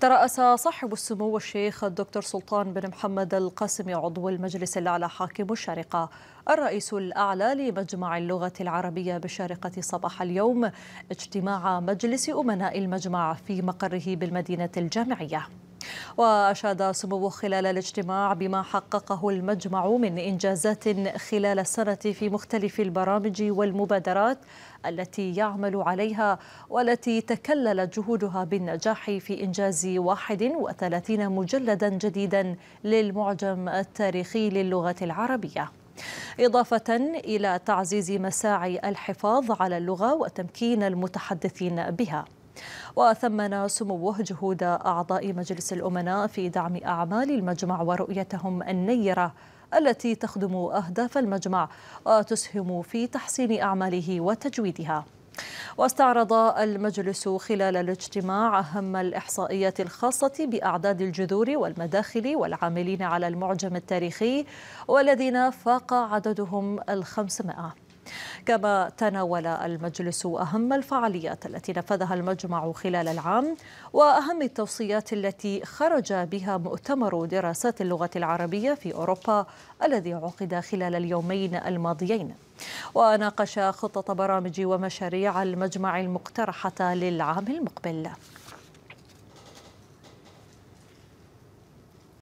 ترأس صاحب السمو الشيخ الدكتور سلطان بن محمد القاسم عضو المجلس الأعلى حاكم الشارقة الرئيس الأعلى لمجمع اللغة العربية بالشارقة صباح اليوم اجتماع مجلس أمناء المجمع في مقره بالمدينة الجامعية وأشاد سموه خلال الاجتماع بما حققه المجمع من إنجازات خلال السنة في مختلف البرامج والمبادرات التي يعمل عليها والتي تكللت جهودها بالنجاح في إنجاز 31 مجلدا جديدا للمعجم التاريخي للغة العربية إضافة إلى تعزيز مساعي الحفاظ على اللغة وتمكين المتحدثين بها وثمن سموه جهود أعضاء مجلس الأمناء في دعم أعمال المجمع ورؤيتهم النيرة التي تخدم أهداف المجمع وتسهم في تحسين أعماله وتجويدها واستعرض المجلس خلال الاجتماع أهم الإحصائيات الخاصة بأعداد الجذور والمداخل والعاملين على المعجم التاريخي والذين فاق عددهم الخمسمائة كما تناول المجلس أهم الفعاليات التي نفذها المجمع خلال العام وأهم التوصيات التي خرج بها مؤتمر دراسات اللغة العربية في أوروبا الذي عقد خلال اليومين الماضيين وناقش خطط برامج ومشاريع المجمع المقترحة للعام المقبل